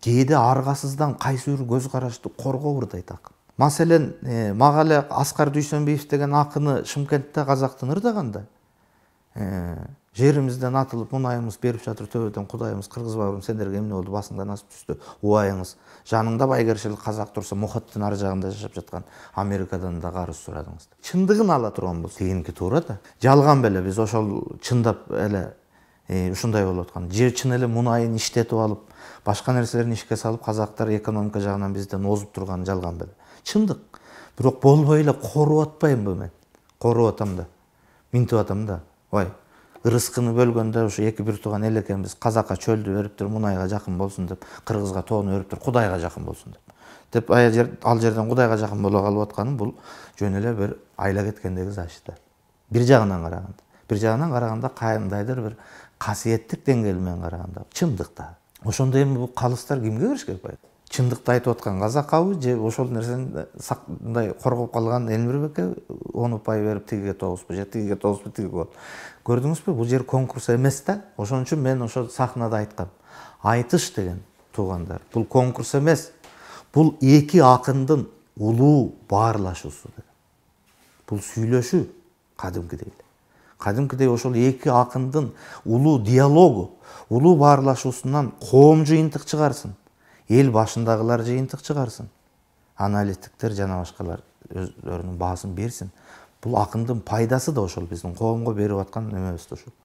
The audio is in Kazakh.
кээде аргасыздан кайсы бир көз коргообуз акын маселен ә, эле аскар дүйсөнбиев деген акыны шымкентте казактын ырдаганда ә, жерімізден атылып мұнайымыз беріп жатыр төбеден құдайымыз қырғыз бауырым сендерге эмне болду басыңда насып түсті уайыңыз жаныңда байгершілік қазақ турса мұхиттың ар жағында жашап жатқан америкадан да қарыз сұрадыңыз шындығын ала тұрған болса кейінки туура да жалған беле биз ошол чындап эле Э, ушундай болуп аткан же чын эле мунайын иштетип алып башка нерселерин ишке салып казактар экономика жагынан бизден озуп турганы жалган беле чындык бирок болбой эле коруп атпаймынбы мен коруп атам да минтип атам да ой ырыскыны бөлгөндө ушу эки бир тууган эл экенбиз казакка чөлдү бериптир мунайга жакын болсун деп кыргызга тоону бериптир кудайга жакын болсун деп деп ал жерден кудайга жакын боло калып атканым бул жөн эле бир айла кеткендеги защита бир жагынан караганда бір жағынан қарағанда қандайдыр бір қасиеттік деңгейімен қарағанда шындықта ошондо эми бул калыстар кимге бериш керек баягы чындыкты айтып аткан казакабы же ошол нерсени мындай коргоп калган элмирбекке он упай берип тигиге тогузбу же тигиге тогузбу тиги болот көрдүңүзбү бул жер конкурс эмес да ошон үчүн мен ошо сахнада айткам айтыш деген туугандар бул конкурс эмес бул эки акындын улуу баарлашуусу бул сүйлөшүү кадимкидей эле кадимкидей ошол эки акындын улуу диалогу улуу баарлашуусунан коом жыйынтык чыгарсын эл башындагылар жыйынтык чыгарсын аналитиктер жана башкалар өздөрүнүн баасын берсин бул акындын пайдасы да ошол биздин коомго берип аткан немебиз да